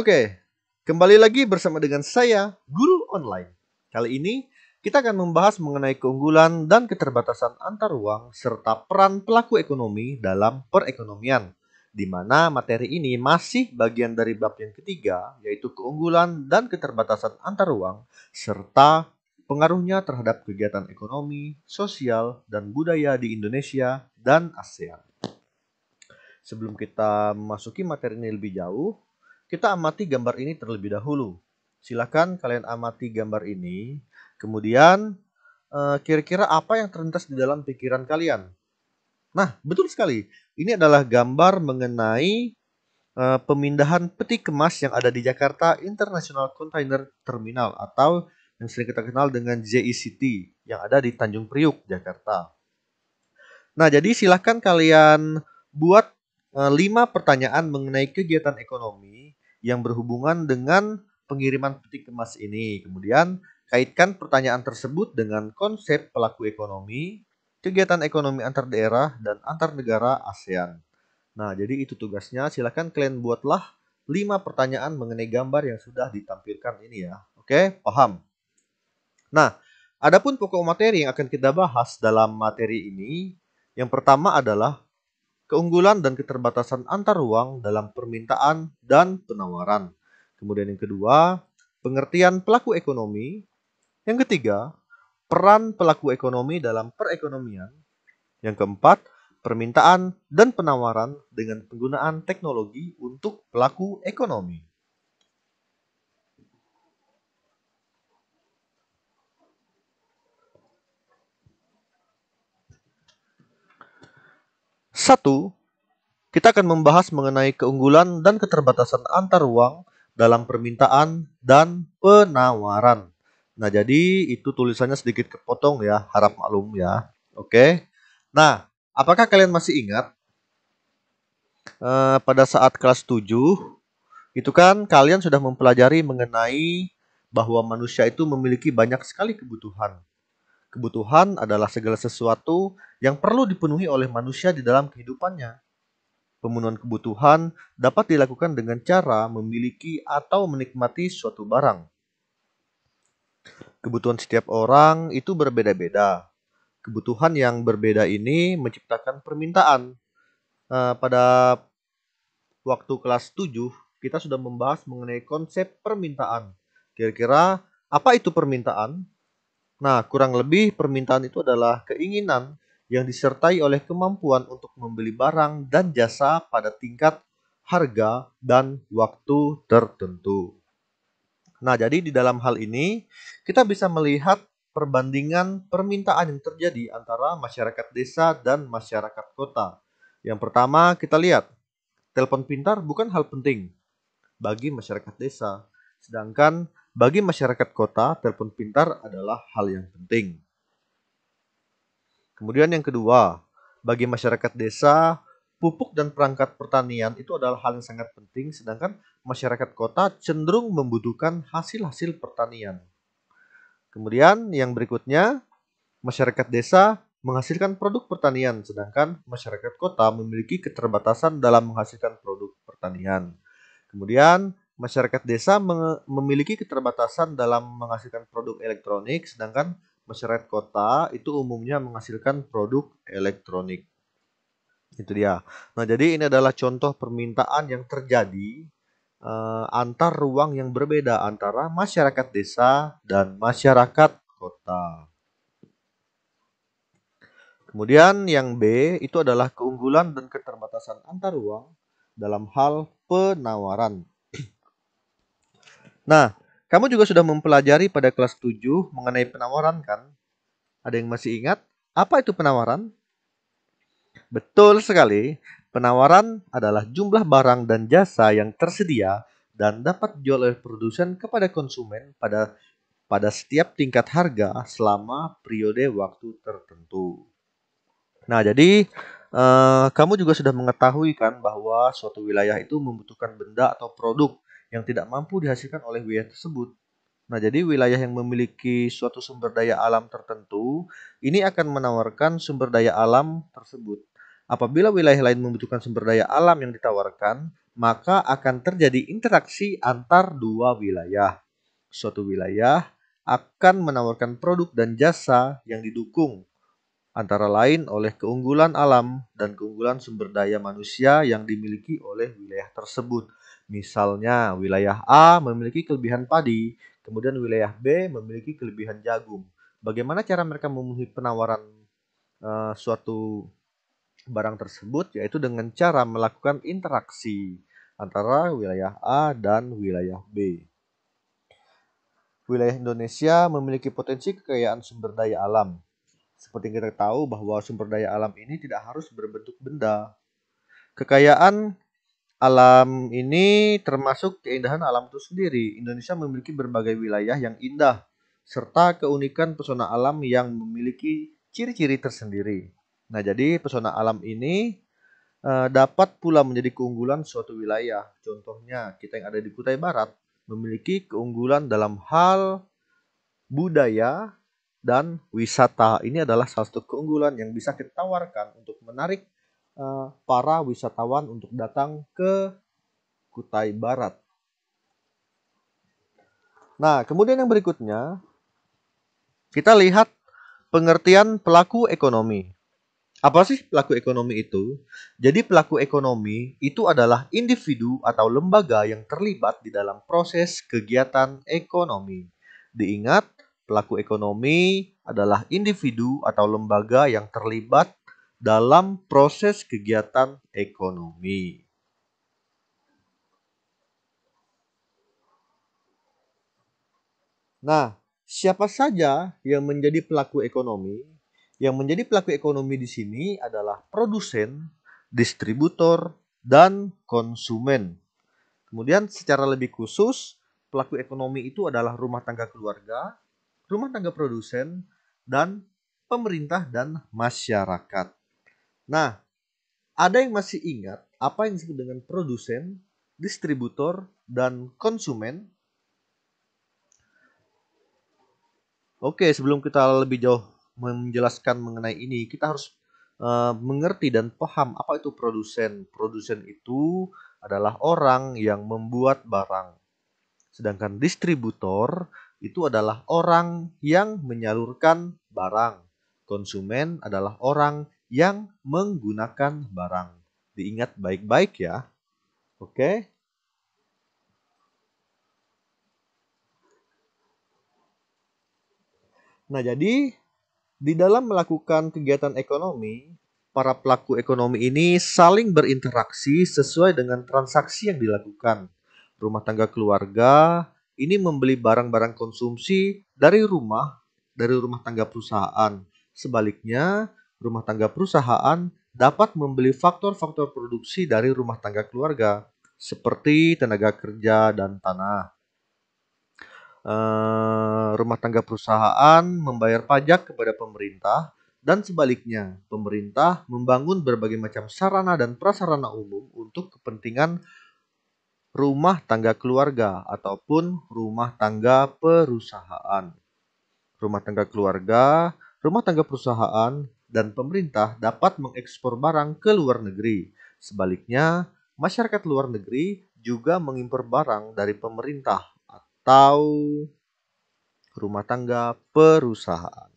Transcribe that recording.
Oke, kembali lagi bersama dengan saya, Guru Online. Kali ini kita akan membahas mengenai keunggulan dan keterbatasan antar ruang serta peran pelaku ekonomi dalam perekonomian, di mana materi ini masih bagian dari bab yang ketiga, yaitu keunggulan dan keterbatasan antar ruang serta pengaruhnya terhadap kegiatan ekonomi, sosial, dan budaya di Indonesia dan ASEAN. Sebelum kita memasuki materi ini lebih jauh, kita amati gambar ini terlebih dahulu. Silahkan kalian amati gambar ini. Kemudian, eh, kira-kira apa yang terlintas di dalam pikiran kalian? Nah, betul sekali. Ini adalah gambar mengenai eh, pemindahan peti kemas yang ada di Jakarta International Container Terminal atau yang sering kita kenal dengan JICT e yang ada di Tanjung Priuk, Jakarta. Nah, jadi silahkan kalian buat 5 eh, pertanyaan mengenai kegiatan ekonomi yang berhubungan dengan pengiriman peti kemas ini. Kemudian, kaitkan pertanyaan tersebut dengan konsep pelaku ekonomi, kegiatan ekonomi antar daerah, dan antar negara ASEAN. Nah, jadi itu tugasnya. Silahkan kalian buatlah 5 pertanyaan mengenai gambar yang sudah ditampilkan ini ya. Oke, paham? Nah, adapun pokok materi yang akan kita bahas dalam materi ini, yang pertama adalah keunggulan dan keterbatasan antar ruang dalam permintaan dan penawaran. Kemudian yang kedua, pengertian pelaku ekonomi. Yang ketiga, peran pelaku ekonomi dalam perekonomian. Yang keempat, permintaan dan penawaran dengan penggunaan teknologi untuk pelaku ekonomi. 1. Kita akan membahas mengenai keunggulan dan keterbatasan antar ruang dalam permintaan dan penawaran. Nah, jadi itu tulisannya sedikit kepotong ya, harap maklum ya. Oke. Nah, apakah kalian masih ingat uh, pada saat kelas 7 itu kan kalian sudah mempelajari mengenai bahwa manusia itu memiliki banyak sekali kebutuhan Kebutuhan adalah segala sesuatu yang perlu dipenuhi oleh manusia di dalam kehidupannya. Pemenuhan kebutuhan dapat dilakukan dengan cara memiliki atau menikmati suatu barang. Kebutuhan setiap orang itu berbeda-beda. Kebutuhan yang berbeda ini menciptakan permintaan. Eh, pada waktu kelas 7, kita sudah membahas mengenai konsep permintaan. Kira-kira apa itu permintaan? Nah, kurang lebih permintaan itu adalah keinginan yang disertai oleh kemampuan untuk membeli barang dan jasa pada tingkat harga dan waktu tertentu. Nah, jadi di dalam hal ini kita bisa melihat perbandingan permintaan yang terjadi antara masyarakat desa dan masyarakat kota. Yang pertama, kita lihat telepon pintar bukan hal penting bagi masyarakat desa, sedangkan bagi masyarakat kota, telepon pintar adalah hal yang penting. Kemudian yang kedua, bagi masyarakat desa, pupuk dan perangkat pertanian itu adalah hal yang sangat penting, sedangkan masyarakat kota cenderung membutuhkan hasil-hasil pertanian. Kemudian yang berikutnya, masyarakat desa menghasilkan produk pertanian, sedangkan masyarakat kota memiliki keterbatasan dalam menghasilkan produk pertanian. Kemudian, masyarakat desa memiliki keterbatasan dalam menghasilkan produk elektronik, sedangkan masyarakat kota itu umumnya menghasilkan produk elektronik. Itu dia. Nah, jadi ini adalah contoh permintaan yang terjadi uh, antar ruang yang berbeda antara masyarakat desa dan masyarakat kota. Kemudian yang B itu adalah keunggulan dan keterbatasan antar ruang dalam hal penawaran Nah, kamu juga sudah mempelajari pada kelas 7 mengenai penawaran kan? Ada yang masih ingat? Apa itu penawaran? Betul sekali, penawaran adalah jumlah barang dan jasa yang tersedia dan dapat dijual oleh produsen kepada konsumen pada pada setiap tingkat harga selama periode waktu tertentu. Nah, jadi uh, kamu juga sudah mengetahui kan bahwa suatu wilayah itu membutuhkan benda atau produk yang tidak mampu dihasilkan oleh wilayah tersebut. Nah, jadi wilayah yang memiliki suatu sumber daya alam tertentu ini akan menawarkan sumber daya alam tersebut. Apabila wilayah lain membutuhkan sumber daya alam yang ditawarkan, maka akan terjadi interaksi antar dua wilayah. Suatu wilayah akan menawarkan produk dan jasa yang didukung antara lain oleh keunggulan alam dan keunggulan sumber daya manusia yang dimiliki oleh wilayah tersebut. Misalnya, wilayah A memiliki kelebihan padi, kemudian wilayah B memiliki kelebihan jagung. Bagaimana cara mereka memenuhi penawaran uh, suatu barang tersebut? Yaitu dengan cara melakukan interaksi antara wilayah A dan wilayah B. Wilayah Indonesia memiliki potensi kekayaan sumber daya alam. Seperti kita tahu bahwa sumber daya alam ini tidak harus berbentuk benda. Kekayaan Alam ini termasuk keindahan alam itu sendiri. Indonesia memiliki berbagai wilayah yang indah serta keunikan pesona alam yang memiliki ciri-ciri tersendiri. Nah, jadi pesona alam ini eh, dapat pula menjadi keunggulan suatu wilayah. Contohnya, kita yang ada di Kutai Barat memiliki keunggulan dalam hal budaya dan wisata. Ini adalah salah satu keunggulan yang bisa kita tawarkan untuk menarik Eh, para wisatawan untuk datang ke Kutai Barat. Nah, kemudian yang berikutnya, kita lihat pengertian pelaku ekonomi. Apa sih pelaku ekonomi itu? Jadi pelaku ekonomi itu adalah individu atau lembaga yang terlibat di dalam proses kegiatan ekonomi. Diingat, pelaku ekonomi adalah individu atau lembaga yang terlibat dalam proses kegiatan ekonomi. Nah, siapa saja yang menjadi pelaku ekonomi? Yang menjadi pelaku ekonomi di sini adalah produsen, distributor, dan konsumen. Kemudian secara lebih khusus, pelaku ekonomi itu adalah rumah tangga keluarga, rumah tangga produsen, dan pemerintah dan masyarakat. Nah, ada yang masih ingat apa yang disebut dengan produsen, distributor, dan konsumen? Oke, sebelum kita lebih jauh menjelaskan mengenai ini, kita harus uh, mengerti dan paham apa itu produsen. Produsen itu adalah orang yang membuat barang. Sedangkan distributor itu adalah orang yang menyalurkan barang. Konsumen adalah orang yang menggunakan barang. Diingat baik-baik ya. Oke. Nah, jadi di dalam melakukan kegiatan ekonomi, para pelaku ekonomi ini saling berinteraksi sesuai dengan transaksi yang dilakukan. Rumah tangga keluarga ini membeli barang-barang konsumsi dari rumah, dari rumah tangga perusahaan. Sebaliknya, rumah tangga perusahaan dapat membeli faktor-faktor produksi dari rumah tangga keluarga, seperti tenaga kerja dan tanah. Uh, rumah tangga perusahaan membayar pajak kepada pemerintah dan sebaliknya, pemerintah membangun berbagai macam sarana dan prasarana umum untuk kepentingan rumah tangga keluarga ataupun rumah tangga perusahaan. Rumah tangga keluarga, rumah tangga perusahaan, dan pemerintah dapat mengekspor barang ke luar negeri. Sebaliknya, masyarakat luar negeri juga mengimpor barang dari pemerintah atau rumah tangga perusahaan.